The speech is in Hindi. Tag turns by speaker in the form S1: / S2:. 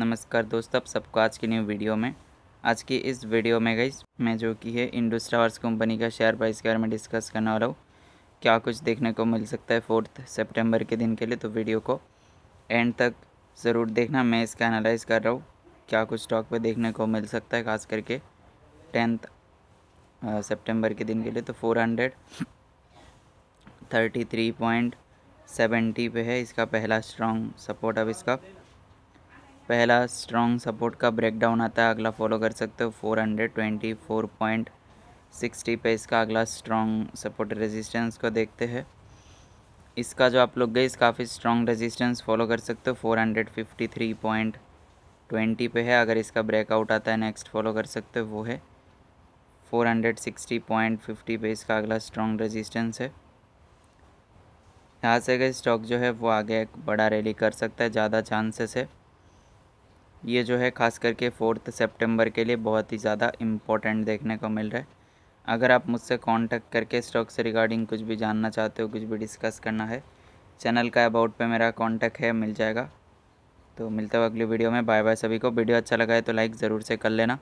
S1: नमस्कार दोस्तों आप सबको आज की न्यू वीडियो में आज की इस वीडियो में गई मैं जो कि है इंडोस्टा कंपनी का शेयर प्राइस के बारे में डिस्कस करने वाला हूँ क्या कुछ देखने को मिल सकता है फोर्थ सितंबर के दिन के लिए तो वीडियो को एंड तक ज़रूर देखना मैं इसका एनालाइज कर रहा हूँ क्या कुछ स्टॉक पर देखने को मिल सकता है खास करके टेंथ सेप्टेम्बर के दिन के लिए तो four hundred thirty three point seventy पे है इसका पहला स्ट्रॉन्ग सपोर्ट अब इसका पहला स्ट्रॉन्ग सपोर्ट का ब्रेकडाउन आता है अगला फॉलो कर सकते हो four hundred twenty four point sixty पे इसका अगला स्ट्रॉन्ग सपोर्ट रेजिस्टेंस को देखते हैं इसका जो आप लोग गए काफ़ी स्ट्रॉन्ग रेजिस्टेंस फॉलो कर सकते हो four hundred fifty three point twenty पे है अगर इसका ब्रेकआउट आता है नेक्स्ट फॉलो कर सकते हो वो है four hundred sixty point fifty पे इसका अगला स्ट्रॉन्ग रेजिस्टेंस है यहाँ से गए स्टॉक जो है वो आगे एक बड़ा रैली कर सकता है ज़्यादा चांसेस है ये जो है ख़ास करके फोर्थ सितंबर के लिए बहुत ही ज़्यादा इम्पोर्टेंट देखने को मिल रहा है अगर आप मुझसे कांटेक्ट करके स्टॉक से रिगार्डिंग कुछ भी जानना चाहते हो कुछ भी डिस्कस करना है चैनल का अबाउट पे मेरा कांटेक्ट है मिल जाएगा तो मिलते हो अगली वीडियो में बाय बाय सभी को वीडियो अच्छा लगा है तो लाइक ज़रूर से कर लेना